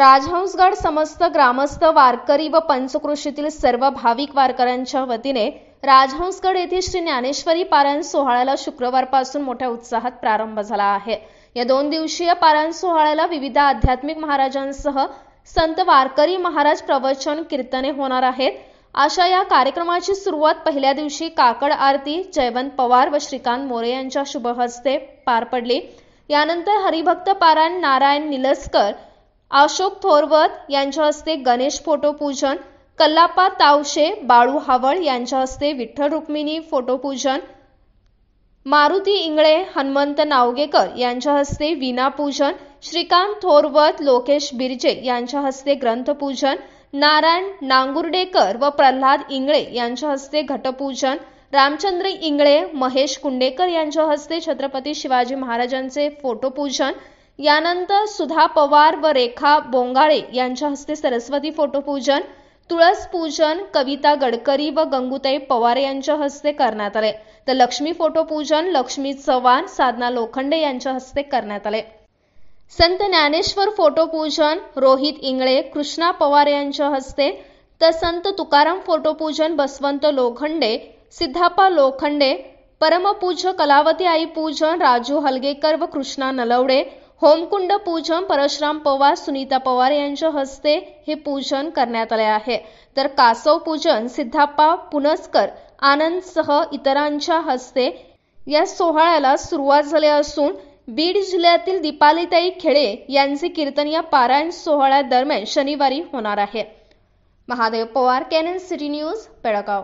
राजहंसगड समस्त ग्रामस्थ वारकरी व पंचकृषीतील सर्व भाविक वारकऱ्यांच्या वतीने राजहंसगड येथे श्री ज्ञानेश्वरी पारायण सोहळ्याला शुक्रवारपासून मोठ्या उत्साहात प्रारंभ झाला आहे या दोन दिवसीय पारायण सोहळ्याला विविध आध्यात्मिक महाराजांसह संत वारकरी महाराज प्रवचन कीर्तने होणार आहेत अशा या कार्यक्रमाची सुरुवात पहिल्या दिवशी काकड आरती जयवंत पवार व श्रीकांत मोरे यांच्या हस्ते पार पडली यानंतर हरिभक्त पारायण नारायण निलसकर अशोक थोरवत यांच्या हस्ते गणेश फोटो पूजन कल्लापा तावशे बाळू हावळ यांच्या हस्ते विठ्ठल रुक्मिणी फोटोपूजन मारुती इंगळे हनुमंत नावगेकर यांच्या हस्ते पूजन श्रीकांत थोरवत लोकेश बिर्जे यांच्या हस्ते ग्रंथपूजन नारायण नांगुर्डेकर व प्रल्हाद इंगळे यांच्या हस्ते घटपूजन रामचंद्र इंगळे महेश कुंडेकर यांच्या हस्ते छत्रपती शिवाजी महाराजांचे फोटोपूजन यानंतर सुधा पवार व रेखा बोंगाळे यांच्या हस्ते सरस्वती फोटो पूजन तुळस पूजन कविता गडकरी व गंगुताई पवार यांच्या हस्ते करण्यात आले तर लक्ष्मी फोटो पूजन लक्ष्मी चव्हाण साधना लोखंडे यांच्या हस्ते करण्यात आले संत ज्ञानेश्वर फोटो पूजन रोहित इंगळे कृष्णा पवार यांच्या हस्ते तर संत तुकाराम फोटो पूजन बसवंत लोखंडे सिद्धापा लोखंडे परमपूज्य कलावती आई पूजन राजू हलगेकर व कृष्णा नलवडे होमकुंड पूजन परशुराम पवार सुनीता पवार यांच्या हस्ते हे पूजन करण्यात आले आहे तर कासव पूजन सिद्धाप्पा पुनस्कर आनंदसह इतरांच्या हस्ते या सोहळ्याला सुरुवात झाली असून बीड जिल्ह्यातील दीपालीताई खेळे यांचे कीर्तन या पारायण दरम्यान शनिवारी होणार आहे Mahadev Pawar Canon city news Belgaum